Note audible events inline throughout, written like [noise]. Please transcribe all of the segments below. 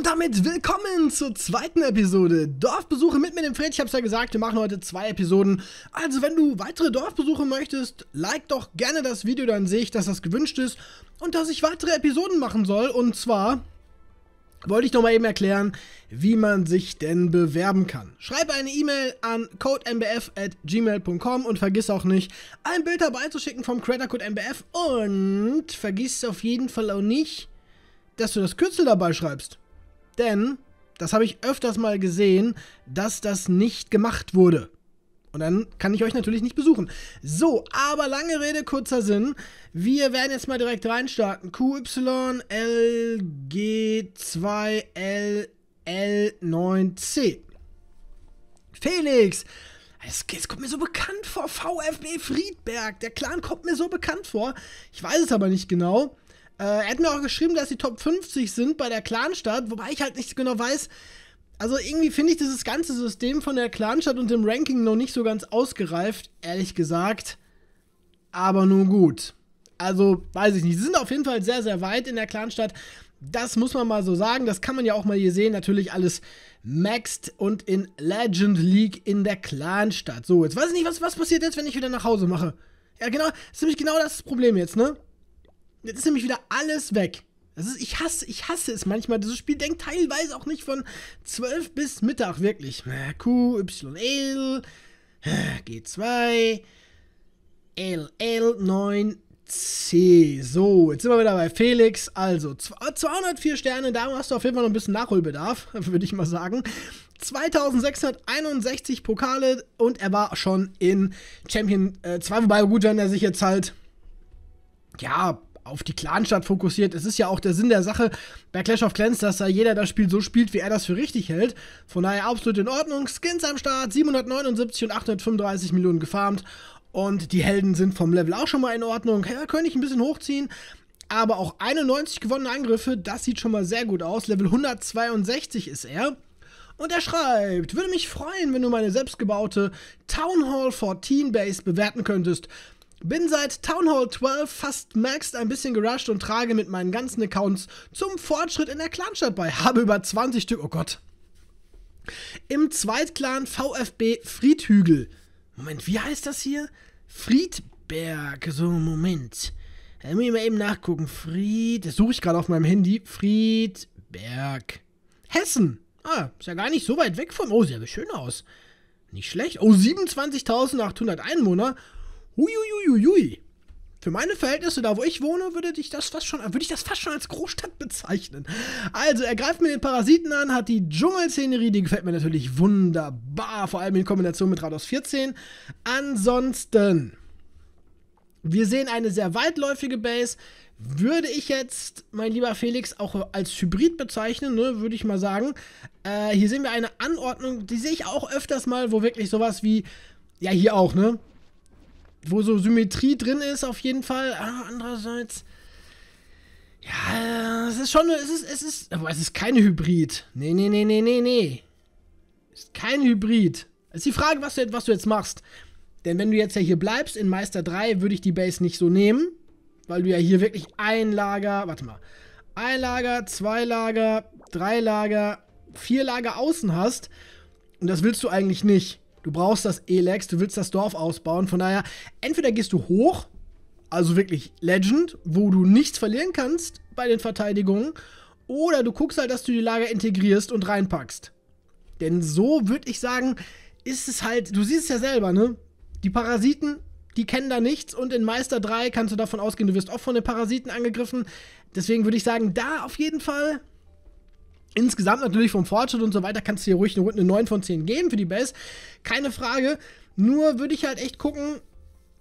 Und damit willkommen zur zweiten Episode Dorfbesuche mit mir, dem Fred. Ich hab's ja gesagt, wir machen heute zwei Episoden. Also wenn du weitere Dorfbesuche möchtest, like doch gerne das Video, dann sehe ich, dass das gewünscht ist und dass ich weitere Episoden machen soll. Und zwar wollte ich noch mal eben erklären, wie man sich denn bewerben kann. Schreibe eine E-Mail an codembf@gmail.com und vergiss auch nicht, ein Bild dabei zu schicken vom Creator Code MBF und vergiss auf jeden Fall auch nicht, dass du das Kürzel dabei schreibst. Denn, das habe ich öfters mal gesehen, dass das nicht gemacht wurde. Und dann kann ich euch natürlich nicht besuchen. So, aber lange Rede, kurzer Sinn. Wir werden jetzt mal direkt reinstarten. QYLG2LL9C. Felix! Es, es, kommt mir so bekannt vor. VfB Friedberg. Der Clan kommt mir so bekannt vor. Ich weiß es aber nicht genau. Äh, er hat mir auch geschrieben, dass sie Top 50 sind bei der Clanstadt, wobei ich halt nicht genau weiß. Also irgendwie finde ich dieses ganze System von der Clanstadt und dem Ranking noch nicht so ganz ausgereift, ehrlich gesagt. Aber nun gut. Also weiß ich nicht. Sie sind auf jeden Fall sehr, sehr weit in der Clanstadt. Das muss man mal so sagen. Das kann man ja auch mal hier sehen. Natürlich alles maxed und in Legend League in der Clanstadt. So, jetzt weiß ich nicht, was, was passiert jetzt, wenn ich wieder nach Hause mache. Ja, genau. Das ist nämlich genau das Problem jetzt, ne? Jetzt ist nämlich wieder alles weg. Also ich hasse, ich hasse es manchmal. Dieses Spiel denkt teilweise auch nicht von 12 bis Mittag, wirklich. Q, Y, L, G2, L, L, 9, C. So, jetzt sind wir wieder bei Felix. Also, 204 äh, Sterne, da hast du auf jeden Fall noch ein bisschen Nachholbedarf, [laughs] würde ich mal sagen. 2661 Pokale und er war schon in Champion 2, äh, wobei gut, wenn er sich jetzt halt, ja, auf die Clanstadt fokussiert. Es ist ja auch der Sinn der Sache bei Clash of Clans, dass da jeder das Spiel so spielt, wie er das für richtig hält. Von daher absolut in Ordnung. Skins am Start, 779 und 835 Millionen gefarmt. Und die Helden sind vom Level auch schon mal in Ordnung. Ja, könnte ich ein bisschen hochziehen. Aber auch 91 gewonnene Angriffe, das sieht schon mal sehr gut aus. Level 162 ist er. Und er schreibt, würde mich freuen, wenn du meine selbstgebaute Town Hall 14 Base bewerten könntest. Bin seit Town Hall 12 fast maxed ein bisschen gerusht und trage mit meinen ganzen Accounts zum Fortschritt in der Clanstadt bei. Habe über 20 Stück, oh Gott. Im Zweitclan VfB Friedhügel. Moment, wie heißt das hier? Friedberg, so Moment. Da muss ich mal eben nachgucken. Fried, das suche ich gerade auf meinem Handy. Friedberg. Hessen. Ah, ist ja gar nicht so weit weg vom. Oh, sieht aber schön aus. Nicht schlecht. Oh, 27.800 Einwohner. Huiuiuiui. Für meine Verhältnisse, da wo ich wohne, würde ich das fast schon, würde ich das fast schon als Großstadt bezeichnen. Also, er greift mir den Parasiten an, hat die Dschungelszenerie, die gefällt mir natürlich wunderbar, vor allem in Kombination mit Rados 14. Ansonsten, wir sehen eine sehr weitläufige Base. Würde ich jetzt, mein lieber Felix, auch als Hybrid bezeichnen, ne, würde ich mal sagen. Äh, hier sehen wir eine Anordnung, die sehe ich auch öfters mal, wo wirklich sowas wie, ja, hier auch, ne? wo so Symmetrie drin ist, auf jeden Fall. Ah, andererseits. Ja, es ist schon, es ist, es ist, aber es ist kein Hybrid. Nee, nee, nee, nee, nee, nee. Es ist kein Hybrid. Es ist die Frage, was du, was du jetzt machst. Denn wenn du jetzt ja hier bleibst in Meister 3, würde ich die Base nicht so nehmen, weil du ja hier wirklich ein Lager, warte mal, ein Lager, zwei Lager, drei Lager, vier Lager außen hast. Und das willst du eigentlich nicht. Du brauchst das Elex, du willst das Dorf ausbauen. Von daher, entweder gehst du hoch, also wirklich Legend, wo du nichts verlieren kannst bei den Verteidigungen, oder du guckst halt, dass du die Lager integrierst und reinpackst. Denn so würde ich sagen, ist es halt, du siehst es ja selber, ne? Die Parasiten, die kennen da nichts und in Meister 3 kannst du davon ausgehen, du wirst auch von den Parasiten angegriffen. Deswegen würde ich sagen, da auf jeden Fall Insgesamt natürlich vom Fortschritt und so weiter kannst du hier ruhig eine, Runde 9 von 10 geben für die Base. Keine Frage. Nur würde ich halt echt gucken,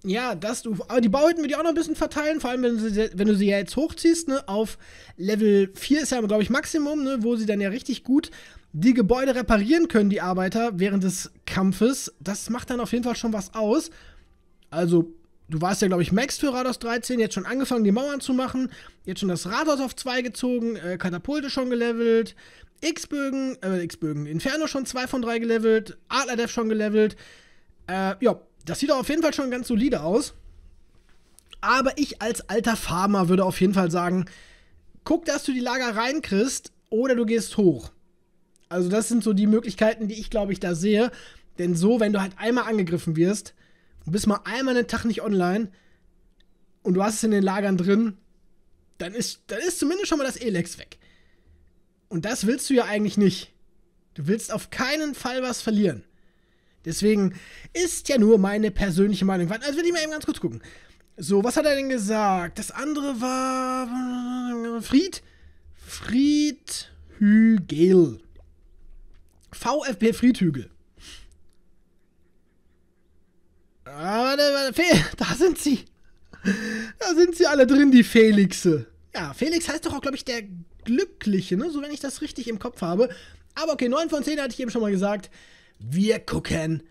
ja, dass du. Aber die Bauhütten würde ich auch noch ein bisschen verteilen, vor allem wenn du sie, wenn du sie ja jetzt hochziehst, ne, auf Level 4 ist ja, glaube ich, Maximum, ne, wo sie dann ja richtig gut die Gebäude reparieren können, die Arbeiter, während des Kampfes. Das macht dann auf jeden Fall schon was aus. Also du warst ja, glaube ich, Max für Rathaus 13, jetzt schon angefangen, die Mauern zu machen, jetzt schon das Rathaus auf 2 gezogen, äh, Katapulte schon gelevelt, X-Bögen, äh, X-Bögen, Inferno schon 2 von 3 gelevelt, Adlerdev schon gelevelt. Äh, ja, das sieht doch auf jeden Fall schon ganz solide aus. Aber ich als alter Farmer würde auf jeden Fall sagen, guck, dass du die Lager reinkriegst oder du gehst hoch. Also das sind so die Möglichkeiten, die ich, glaube ich, da sehe. Denn so, wenn du halt einmal angegriffen wirst, Du bist mal einmal einen Tag nicht online und du hast es in den Lagern drin, dann ist, dann ist zumindest schon mal das Elex weg. Und das willst du ja eigentlich nicht. Du willst auf keinen Fall was verlieren. Deswegen ist ja nur meine persönliche Meinung. Also will ich mal eben ganz kurz gucken. So, was hat er denn gesagt? Das andere war Fried. Fried Hügel. VfB Friedhügel. Ah, ne, Warte, warte, [laughs] da sind sie. Da sind sie alle drin, die Felixe. Ja, Felix heißt doch auch, glaube ich, der Glückliche, ne? So, wenn ich das richtig im Kopf habe. Aber okay, 9 von 10 hatte ich eben schon mal gesagt. Wir gucken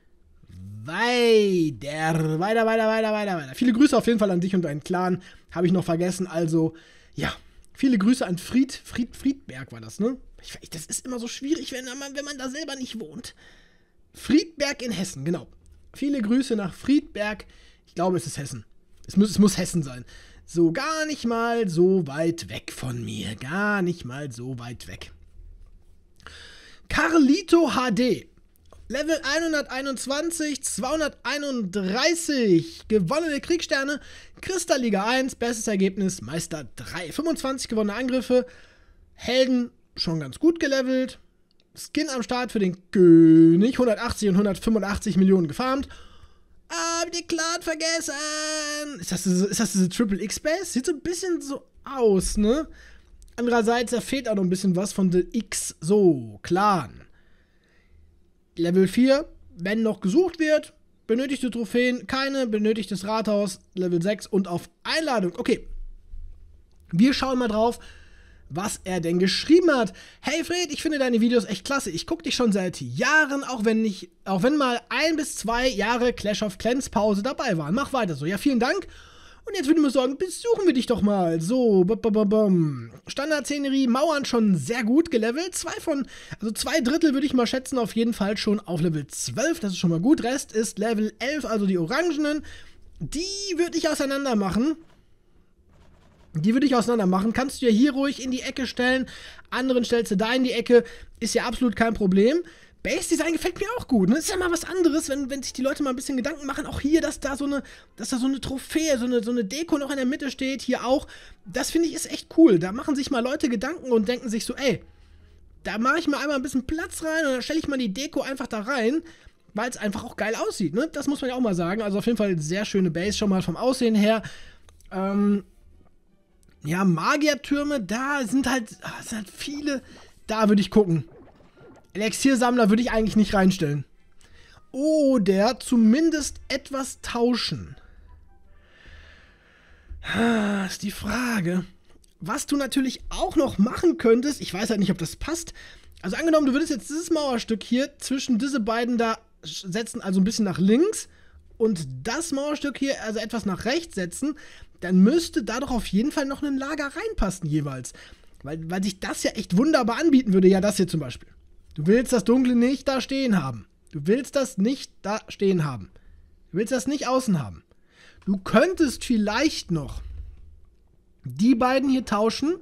weiter. Weiter, weiter, weiter, weiter, weiter. Viele Grüße auf jeden Fall an dich und deinen Clan. Habe ich noch vergessen. Also, ja. Viele Grüße an Fried, Fried, Friedberg war das, ne? Ich, das ist immer so schwierig, wenn man, wenn man da selber nicht wohnt. Friedberg in Hessen, genau. Viele Grüße nach Friedberg. Ich glaube, es ist Hessen. Es muss, es muss Hessen sein. So gar nicht mal so weit weg von mir. Gar nicht mal so weit weg. Carlito HD. Level 121, 231. Gewonnene Kriegssterne. Kristallliga 1, bestes Ergebnis. Meister 3. 25 gewonnene Angriffe. Helden schon ganz gut gelevelt. Skin am Start für den König. 180 und 185 Millionen gefarmt. Aber die Clan vergessen. Ist das, ist das diese Triple X-Base? Sieht so ein bisschen so aus, ne? Andererseits, da fehlt auch noch ein bisschen was von The X. So, Clan. Level 4, wenn noch gesucht wird. Benötigte Trophäen, keine. Benötigtes Rathaus, Level 6 und auf Einladung. Okay. Wir schauen mal drauf was er denn geschrieben hat. Hey Fred, ich finde deine Videos echt klasse. Ich gucke dich schon seit Jahren, auch wenn ich, auch wenn mal ein bis zwei Jahre Clash of Clans Pause dabei waren. Mach weiter so. Ja, vielen Dank. Und jetzt würde ich mir sagen, besuchen wir dich doch mal. So, Standard-Szenerie, Mauern schon sehr gut gelevelt. Zwei von, also zwei Drittel würde ich mal schätzen, auf jeden Fall schon auf Level 12. Das ist schon mal gut. Rest ist Level 11, also die Orangenen. Die würde ich auseinander machen. Die würde ich auseinander machen. Kannst du ja hier ruhig in die Ecke stellen. Anderen stellst du da in die Ecke. Ist ja absolut kein Problem. Base Design gefällt mir auch gut. Ne? ist ja mal was anderes, wenn, wenn sich die Leute mal ein bisschen Gedanken machen. Auch hier, dass da so eine, dass da so eine Trophäe, so eine, so eine Deko noch in der Mitte steht. Hier auch. Das finde ich ist echt cool. Da machen sich mal Leute Gedanken und denken sich so, ey, da mache ich mal einmal ein bisschen Platz rein und dann stelle ich mal die Deko einfach da rein, weil es einfach auch geil aussieht. Ne? Das muss man ja auch mal sagen. Also auf jeden Fall sehr schöne Base schon mal vom Aussehen her. Ähm, ja, Magiertürme, da sind halt, ah, sind halt viele. Da würde ich gucken. Elixiersammler würde ich eigentlich nicht reinstellen. Oder zumindest etwas tauschen. Ah, ist die Frage. Was du natürlich auch noch machen könntest, ich weiß halt nicht, ob das passt. Also angenommen, du würdest jetzt dieses Mauerstück hier zwischen diese beiden da setzen, also ein bisschen nach links und das Mauerstück hier also etwas nach rechts setzen, dann müsste da doch auf jeden Fall noch ein Lager reinpassen jeweils. Weil, weil sich das ja echt wunderbar anbieten würde. Ja, das hier zum Beispiel. Du willst das Dunkle nicht da stehen haben. Du willst das nicht da stehen haben. Du willst das nicht außen haben. Du könntest vielleicht noch die beiden hier tauschen.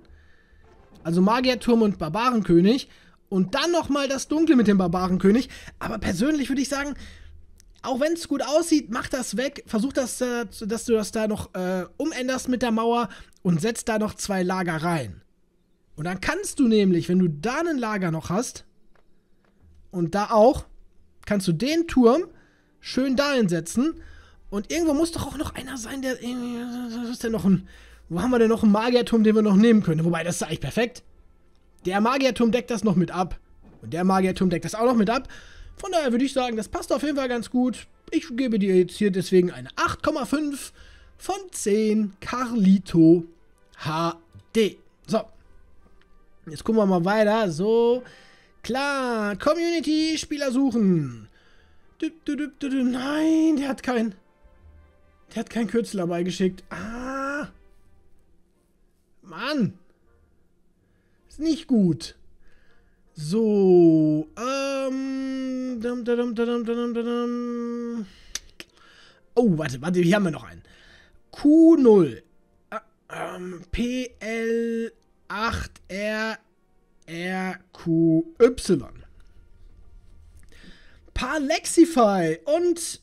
Also Magierturm und Barbarenkönig. Und dann nochmal das Dunkle mit dem Barbarenkönig. Aber persönlich würde ich sagen, auch wenn es gut aussieht, mach das weg, versuch das, äh, dass du das da noch äh, umänderst mit der Mauer und setz da noch zwei Lager rein. Und dann kannst du nämlich, wenn du da ein Lager noch hast und da auch, kannst du den Turm schön da hinsetzen. Und irgendwo muss doch auch noch einer sein, der was ist denn noch ein, wo haben wir denn noch einen Magierturm, den wir noch nehmen können? Wobei, das ist eigentlich perfekt. Der Magierturm deckt das noch mit ab. Und der Magierturm deckt das auch noch mit ab. Von daher würde ich sagen, das passt auf jeden Fall ganz gut. Ich gebe dir jetzt hier deswegen eine 8,5 von 10 Carlito HD. So, jetzt gucken wir mal weiter. So, klar, Community, Spieler suchen. Nein, der hat kein. Der hat kein Kürzel dabei geschickt. Ah. Mann. Ist nicht gut. So, ähm, dum, dum, dum, Oh, warte, warte, hier haben wir noch einen. Q0. Äh, ähm, PL8RRQY. Parlexify und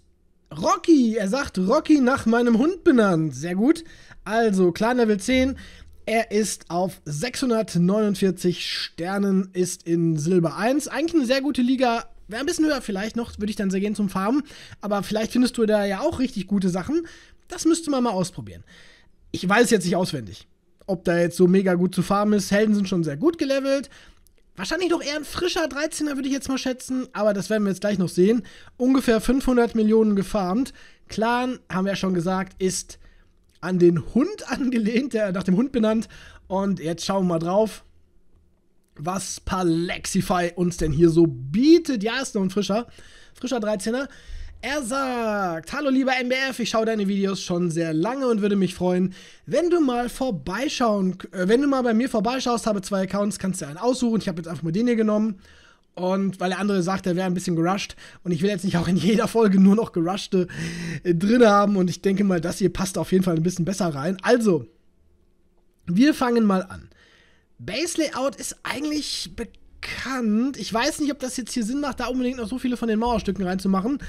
Rocky. Er sagt Rocky nach meinem Hund benannt. Sehr gut. Also, Kleiner Level 10. Er ist auf 649 Sternen, ist in Silber 1. Eigentlich eine sehr gute Liga. Wäre ein bisschen höher vielleicht noch, würde ich dann sehr gehen zum Farmen. Aber vielleicht findest du da ja auch richtig gute Sachen. Das müsste man mal ausprobieren. Ich weiß jetzt nicht auswendig, ob da jetzt so mega gut zu farmen ist. Helden sind schon sehr gut gelevelt. Wahrscheinlich doch eher ein frischer 13er, würde ich jetzt mal schätzen, aber das werden wir jetzt gleich noch sehen. Ungefähr 500 Millionen gefarmt. Clan, haben wir ja schon gesagt, ist an den Hund [laughs] angelehnt, der nach dem Hund benannt. Und jetzt schauen wir mal drauf, was Palexify uns denn hier so bietet. Ja, ist noch ein frischer, frischer 13er. Er sagt, hallo lieber MBF, ich schaue deine Videos schon sehr lange und würde mich freuen, wenn du mal vorbeischauen, äh, wenn du mal bei mir vorbeischaust, habe zwei Accounts, kannst du einen aussuchen. Ich habe jetzt einfach mal den hier genommen und weil der andere sagt, er wäre ein bisschen gerusht. Und ich will jetzt nicht auch in jeder Folge nur noch gerushte äh, drin haben. Und ich denke mal, das hier passt auf jeden Fall ein bisschen besser rein. Also, wir fangen mal an. Base Layout ist eigentlich bekannt. Ich weiß nicht, ob das jetzt hier Sinn macht, da unbedingt noch so viele von den Mauerstücken reinzumachen.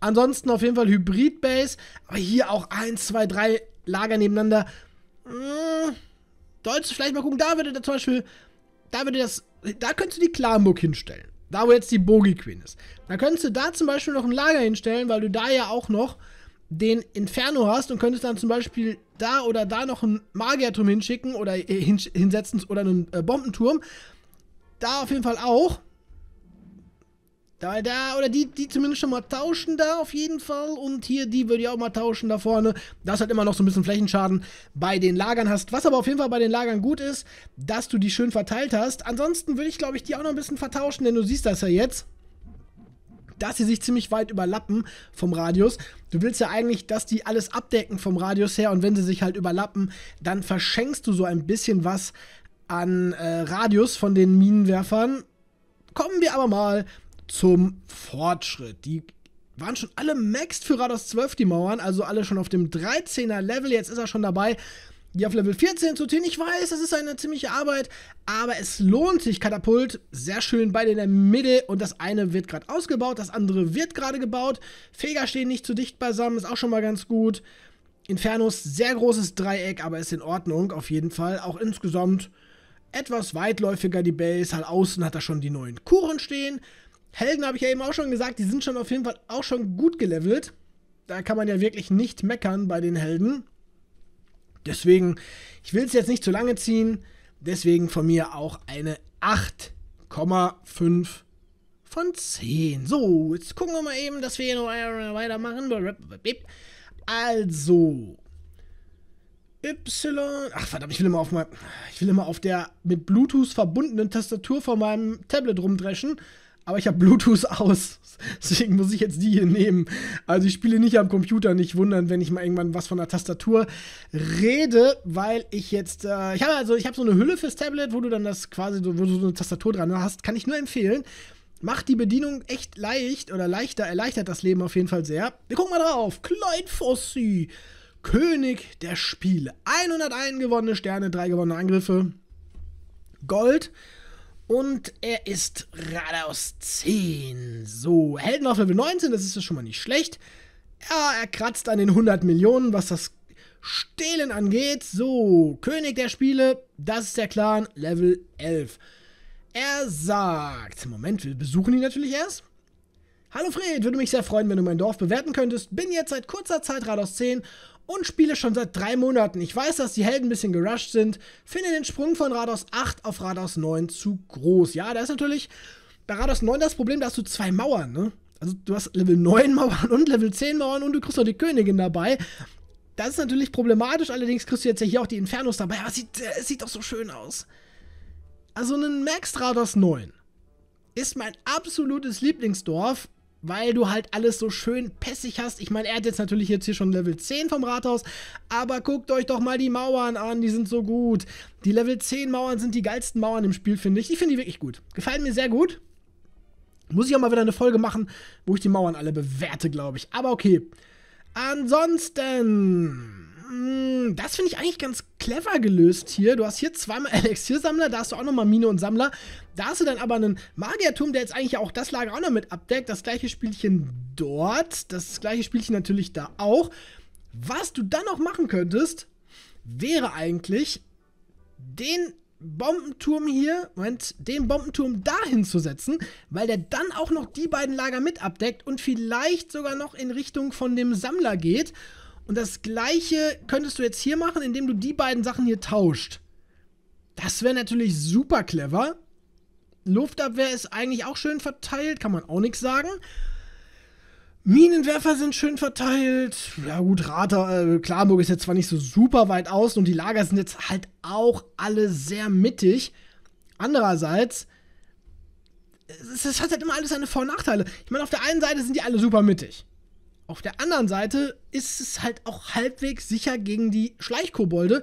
Ansonsten auf jeden Fall Hybrid Base. Aber hier auch 1, 2, 3 Lager nebeneinander. Hm, vielleicht mal gucken, da würde da zum Beispiel, da würde das, da könntest du die Klamburg hinstellen. Da, wo jetzt die Bogie Queen ist. Dann könntest du da zum Beispiel noch ein Lager hinstellen, weil du da ja auch noch den Inferno hast und könntest dann zum Beispiel da oder da noch einen Magierturm hinschicken oder äh, hinsetzen oder einen äh, Bombenturm. Da auf jeden Fall auch. Da, da, oder die, die zumindest schon mal tauschen da auf jeden Fall. Und hier, die würde ich auch mal tauschen da vorne. Das hat immer noch so ein bisschen Flächenschaden bei den Lagern hast. Was aber auf jeden Fall bei den Lagern gut ist, dass du die schön verteilt hast. Ansonsten würde ich, glaube ich, die auch noch ein bisschen vertauschen, denn du siehst das ja jetzt dass sie sich ziemlich weit überlappen vom Radius. Du willst ja eigentlich, dass die alles abdecken vom Radius her und wenn sie sich halt überlappen, dann verschenkst du so ein bisschen was an äh, Radius von den Minenwerfern. Kommen wir aber mal zum Fortschritt. Die waren schon alle maxed für Rados 12, die Mauern, also alle schon auf dem 13er Level. Jetzt ist er schon dabei, die auf Level 14 zu ziehen. Ich weiß, das ist eine ziemliche Arbeit, aber es lohnt sich. Katapult, sehr schön, beide in der Mitte und das eine wird gerade ausgebaut, das andere wird gerade gebaut. Feger stehen nicht zu dicht beisammen, ist auch schon mal ganz gut. Infernus, sehr großes Dreieck, aber ist in Ordnung auf jeden Fall. Auch insgesamt etwas weitläufiger die Base, halt außen hat er schon die neuen Kuren stehen. Helden habe ich ja eben auch schon gesagt, die sind schon auf jeden Fall auch schon gut gelevelt. Da kann man ja wirklich nicht meckern bei den Helden. Deswegen, ich will es jetzt nicht zu lange ziehen. Deswegen von mir auch eine 8,5 von 10. So, jetzt gucken wir mal eben, dass wir hier noch weitermachen. Also. Y. Ach verdammt, ich will immer auf mein, ich will immer auf der mit Bluetooth verbundenen Tastatur von meinem Tablet rumdreschen aber ich habe Bluetooth aus. Deswegen muss ich jetzt die hier nehmen. Also ich spiele nicht am Computer, nicht wundern, wenn ich mal irgendwann was von der Tastatur rede, weil ich jetzt äh, ich habe also ich habe so eine Hülle fürs Tablet, wo du dann das quasi wo du so eine Tastatur dran hast, kann ich nur empfehlen. Macht die Bedienung echt leicht oder leichter, erleichtert das Leben auf jeden Fall sehr. Wir gucken mal drauf. Klein Fossi, König der Spiele. 101 gewonnene Sterne, 3 gewonnene Angriffe. Gold und er ist Radaus 10. So, Helden auf Level 19, das ist ja schon mal nicht schlecht. Ja, er kratzt an den 100 Millionen, was das Stehlen angeht. So, König der Spiele, das ist der Clan, Level 11. Er sagt, Moment, wir besuchen ihn natürlich erst. Hallo Fred, würde mich sehr freuen, wenn du mein Dorf bewerten könntest. Bin jetzt seit kurzer Zeit Rados 10 und spiele schon seit drei Monaten. Ich weiß, dass die Helden ein bisschen gerusht sind, finde den Sprung von Rados 8 auf Rados 9 zu groß. Ja, da ist natürlich bei Rados 9 das Problem, da hast du zwei Mauern, ne? Also du hast Level 9 Mauern und Level 10 Mauern und du kriegst noch die Königin dabei. Das ist natürlich problematisch, allerdings kriegst du jetzt ja hier auch die Infernos dabei, aber es sieht, äh, sieht doch so schön aus. Also ein Max Rados 9 ist mein absolutes Lieblingsdorf weil du halt alles so schön pässig hast. Ich meine, er hat jetzt natürlich jetzt hier schon Level 10 vom Rathaus, aber guckt euch doch mal die Mauern an, die sind so gut. Die Level 10 Mauern sind die geilsten Mauern im Spiel, finde ich. Ich finde die wirklich gut. Gefallen mir sehr gut. Muss ich auch mal wieder eine Folge machen, wo ich die Mauern alle bewerte, glaube ich. Aber okay. Ansonsten Mm, das finde ich eigentlich ganz clever gelöst hier. Du hast hier zweimal [laughs] Elixiersammler, da hast du auch nochmal Mine und Sammler. Da hast du dann aber einen Magierturm, der jetzt eigentlich auch das Lager auch noch mit abdeckt. Das gleiche Spielchen dort, das gleiche Spielchen natürlich da auch. Was du dann noch machen könntest, wäre eigentlich den Bombenturm hier, Moment, den Bombenturm dahin zu setzen, weil der dann auch noch die beiden Lager mit abdeckt und vielleicht sogar noch in Richtung von dem Sammler geht. Und das gleiche könntest du jetzt hier machen, indem du die beiden Sachen hier tauscht. Das wäre natürlich super clever. Luftabwehr ist eigentlich auch schön verteilt, kann man auch nichts sagen. Minenwerfer sind schön verteilt. Ja gut, Rater, äh, Klarburg ist jetzt zwar nicht so super weit außen und die Lager sind jetzt halt auch alle sehr mittig. Andererseits, es, es hat halt immer alles seine Vor- und Nachteile. Ich meine, auf der einen Seite sind die alle super mittig. Auf der anderen Seite ist es halt auch halbwegs sicher gegen die Schleichkobolde,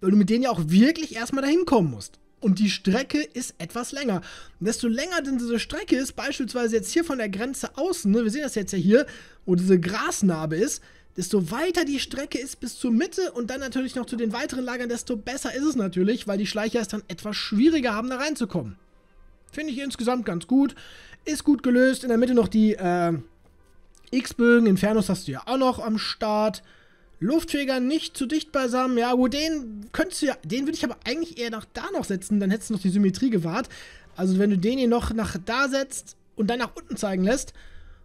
weil du mit denen ja auch wirklich erstmal dahin kommen musst. Und die Strecke ist etwas länger. Und desto länger denn diese Strecke ist, beispielsweise jetzt hier von der Grenze außen, ne, wir sehen das jetzt ja hier, wo diese Grasnarbe ist, desto weiter die Strecke ist bis zur Mitte und dann natürlich noch zu den weiteren Lagern, desto besser ist es natürlich, weil die Schleicher es dann etwas schwieriger haben, da reinzukommen. Finde ich insgesamt ganz gut. Ist gut gelöst. In der Mitte noch die, äh, X-Bögen, Infernos hast du ja auch noch am Start. Luftfeger nicht zu dicht beisammen. Ja, gut, den könntest du ja. Den würde ich aber eigentlich eher nach da noch setzen, dann hättest du noch die Symmetrie gewahrt. Also, wenn du den hier noch nach da setzt und dann nach unten zeigen lässt.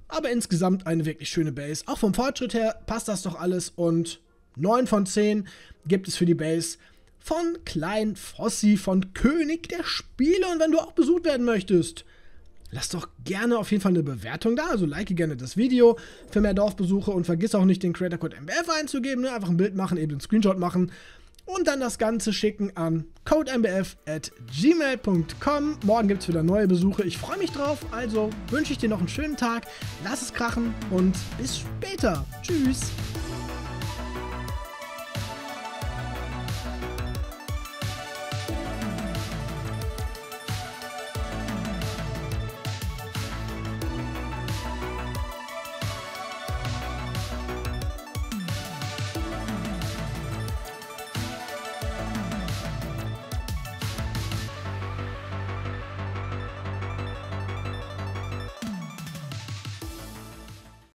Aber insgesamt eine wirklich schöne Base. Auch vom Fortschritt her passt das doch alles und 9 von 10 gibt es für die Base von Klein Fossi, von König der Spiele. Und wenn du auch besucht werden möchtest, lass doch gerne auf jeden Fall eine Bewertung da. Also like gerne das Video für mehr Dorfbesuche und vergiss auch nicht den Creator Code MBF einzugeben. Ne? Einfach ein Bild machen, eben einen Screenshot machen und dann das Ganze schicken an codembf.gmail.com. Morgen gibt es wieder neue Besuche. Ich freue mich drauf. Also wünsche ich dir noch einen schönen Tag. Lass es krachen und bis später. Tschüss.